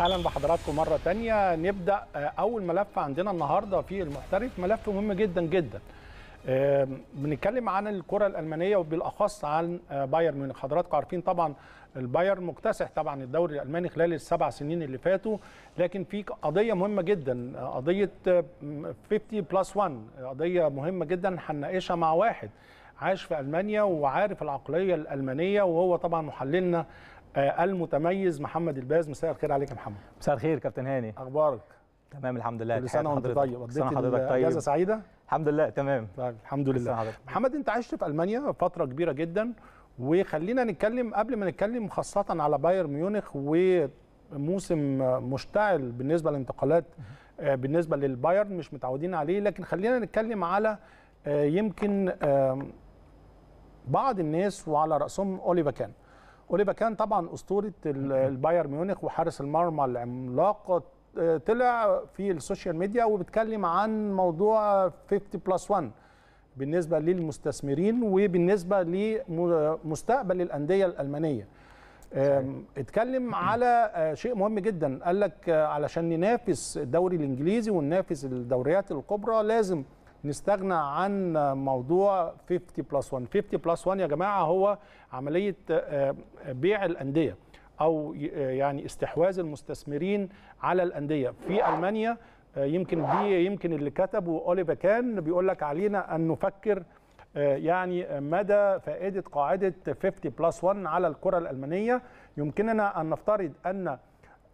اهلا بحضراتكم مره تانية نبدا آه، اول ملف عندنا النهارده في المحترف ملف مهم جدا جدا بنتكلم عن الكره الالمانيه وبالاخص عن آه، بايرن ميونخ حضراتكم عارفين طبعا البايرن مكتسح طبعا الدوري الالماني خلال السبع سنين اللي فاتوا لكن في قضيه مهمه جدا آه، قضيه 50 بلس 1 قضيه مهمه جدا هنناقشها مع واحد عاش في المانيا وعارف العقليه الالمانيه وهو طبعا محللنا آه، المتميز محمد الباز مساء الخير عليك يا محمد مساء الخير كابتن هاني اخبارك تمام الحمد لله كل سنه وانت طيب سنه حضرتك طيب اجازه سعيده الحمد لله تمام طيب الحمد لله حضرتك. محمد انت عشت في المانيا فتره كبيره جدا وخلينا نتكلم قبل ما نتكلم خاصه على بايرن ميونخ وموسم مشتعل بالنسبه للانتقالات آه، بالنسبه للبايرن مش متعودين عليه لكن خلينا نتكلم على آه، يمكن بعض الناس وعلى راسهم اوليفا كان اوليفا كان طبعا اسطوره البايرن ميونخ وحارس المرمى العملاق آه، طلع في السوشيال ميديا وبيتكلم عن موضوع 50 بلس 1 بالنسبه للمستثمرين وبالنسبه لمستقبل الانديه الالمانيه اتكلم على آه، شيء مهم جدا قال لك آه، علشان ننافس الدوري الانجليزي وننافس الدوريات الكبرى لازم نستغنى عن موضوع 50 بلس 1 50 بلس 1 يا جماعة هو عملية آه، آه، بيع الأندية أو آه، يعني استحواذ المستثمرين على الأندية في ألمانيا يمكن دي يمكن اللي كتبه أوليفا كان بيقول لك علينا أن نفكر يعني مدى فائدة قاعدة 50 بلس 1 على الكرة الألمانية يمكننا أن نفترض أن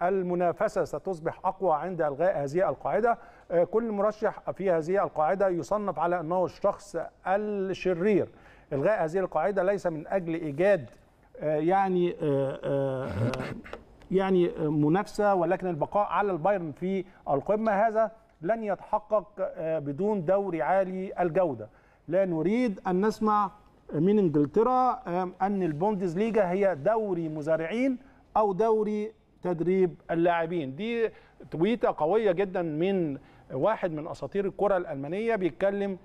المنافسة ستصبح أقوى عند إلغاء هذه القاعدة آه، كل مرشح في هذه القاعدة يصنف على أنه الشخص الشرير إلغاء هذه القاعدة ليس من أجل إيجاد آه، يعني آه، يعني منافسة ولكن البقاء على البايرن في القمة هذا لن يتحقق بدون دوري عالي الجودة لا نريد أن نسمع من إنجلترا أن البوندسليجا هي دوري مزارعين أو دوري تدريب اللاعبين دي تويته قويه جدا من واحد من اساطير الكره الالمانيه بيتكلم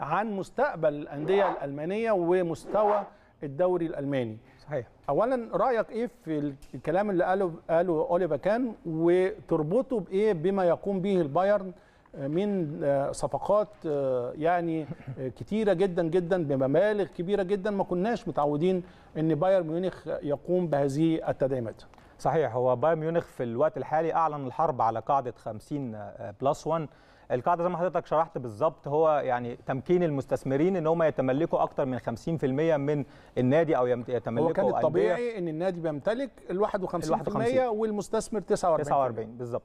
عن مستقبل الانديه الالمانيه ومستوى الدوري الالماني صحيح اولا رايك ايه في الكلام اللي قاله قاله اوليفا كان وتربطه بايه بما يقوم به البايرن من صفقات يعني كتيره جدا جدا بمبالغ كبيره جدا ما كناش متعودين ان بايرن ميونخ يقوم بهذه التدعيمات صحيح هو بايرن ميونخ في الوقت الحالي اعلن الحرب على قاعده 50 آه، بلس 1 القاعده زي ما حضرتك شرحت بالظبط هو يعني تمكين المستثمرين ان هم يتملكوا اكثر من 50% من النادي او يتملكوا هو كان الطبيعي ان النادي بيمتلك ال 51%, ال 51. والمستثمر 49 49 بالظبط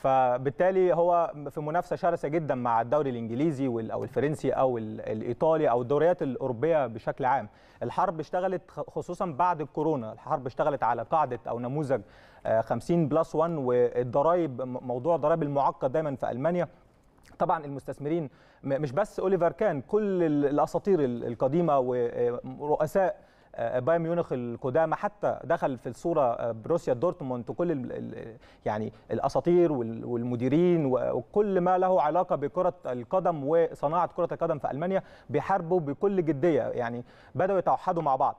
فبالتالي هو في منافسه شرسه جدا مع الدوري الانجليزي او الفرنسي او الايطالي او الدوريات الاوروبيه بشكل عام الحرب اشتغلت خصوصا بعد الكورونا الحرب اشتغلت على قاعده او نموذج 50 آه، بلس 1 والضرائب موضوع الضرائب المعقد دايما في المانيا طبعا المستثمرين مش بس اوليفر كان كل الاساطير القديمه ورؤساء آه، آه، آه، بايرن ميونخ القدامى حتى دخل في الصوره آه، بروسيا دورتموند وكل يعني الاساطير والمديرين وكل ما له علاقه بكره القدم وصناعه كره القدم في المانيا بيحاربوا بكل جديه يعني بداوا يتوحدوا مع بعض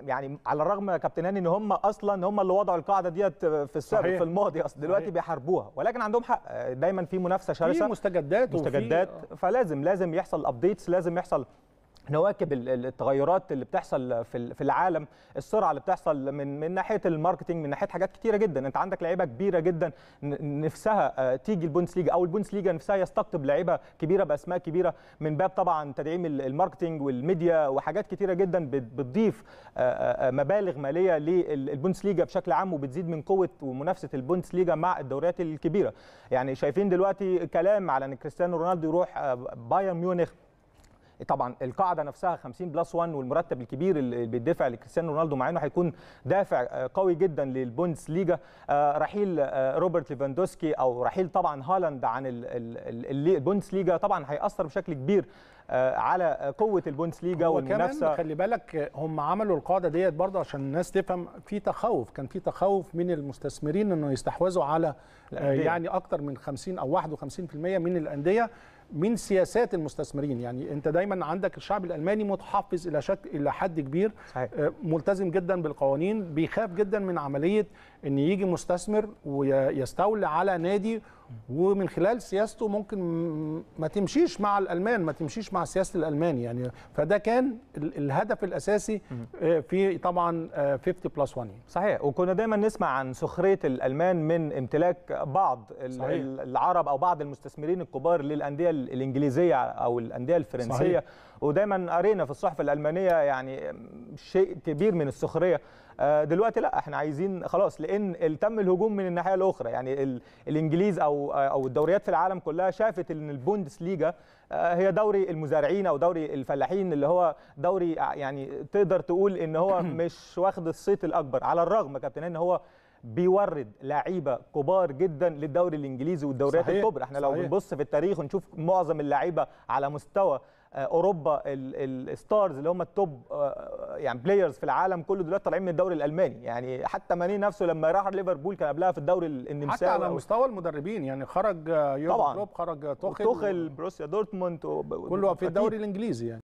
يعني على الرغم يا كابتن هاني ان هم اصلا هم اللي وضعوا القاعده ديت في السابق في الماضي اصل دلوقتي صحيح. بيحاربوها ولكن عندهم حق دايما في منافسه شرسه في مستجدات مستجدات وفي... فلازم لازم يحصل ابديتس لازم يحصل نواكب التغيرات اللي بتحصل في العالم السرعه اللي بتحصل من من ناحيه الماركتنج من ناحيه حاجات كتيره جدا انت عندك لعيبه كبيره جدا نفسها آه، تيجي البوندسليجا او البوندسليجا نفسها يستقطب لعيبه كبيره باسماء كبيره من باب طبعا تدعيم الماركتنج والميديا وحاجات كتيره جدا بتضيف آه، آه، مبالغ ماليه للبوندسليجا بشكل عام وبتزيد من قوه ومنافسه البوندسليجا مع الدوريات الكبيره يعني شايفين دلوقتي كلام على ان كريستيانو رونالدو يروح بايرن ميونخ طبعا القاعده نفسها 50 بلس 1 والمرتب الكبير اللي بيدفع لكريستيانو رونالدو مع انه هيكون دافع آه، قوي جدا للبوندس ليجا آه، رحيل آه، روبرت ليفاندوسكي او رحيل طبعا هالاند عن البوندس ليجا طبعا هياثر بشكل كبير على قوه البوندس ليجا والمنافسه خلي بالك هم عملوا القاعده ديت برضه عشان الناس تفهم في تخوف كان في تخوف من المستثمرين انه يستحوذوا على يعني اكتر من 50 او 51% من الانديه من سياسات المستثمرين يعني انت دايما عندك الشعب الالماني متحفظ الى شك الى حد كبير صحيح. آه، ملتزم جدا بالقوانين بيخاف جدا من عمليه ان يجي مستثمر ويستولي على نادي ومن خلال سياسته ممكن ما تمشيش مع الالمان ما تمشيش مع سياسه الالمان يعني فده كان الهدف الاساسي آه، في طبعا 50 بلس 1 صحيح وكنا دايما نسمع عن سخريه الالمان من امتلاك بعض صحيح. العرب او بعض المستثمرين الكبار للانديه الانجليزيه او الانديه الفرنسيه صحيح. ودايما قرينا في الصحف الالمانيه يعني آه، شيء كبير من السخريه آه، دلوقتي لا احنا عايزين خلاص لان تم الهجوم من الناحيه الاخرى يعني الانجليز او او الدوريات في العالم كلها شافت ان البوندس ليجا آه، هي دوري المزارعين او دوري الفلاحين اللي هو دوري آه، يعني تقدر تقول ان هو مش واخد الصيت الاكبر على الرغم كابتن ان هو بيورد لعيبه كبار جدا للدوري الانجليزي والدوريات صحيح. الكبرى احنا صحيح. لو بنبص في التاريخ ونشوف معظم اللعيبه على مستوى آه، اوروبا الستارز اللي هم التوب آه، آه، يعني بلايرز في العالم كله دلوقتي طالعين من الدوري الالماني يعني حتى ماني نفسه لما راح ليفربول كان قبلها في الدوري النمساوي حتى على مستوى المدربين يعني خرج يورجن كلوب خرج توخل توخل بروسيا دورتموند كله في الدوري الانجليزي يعني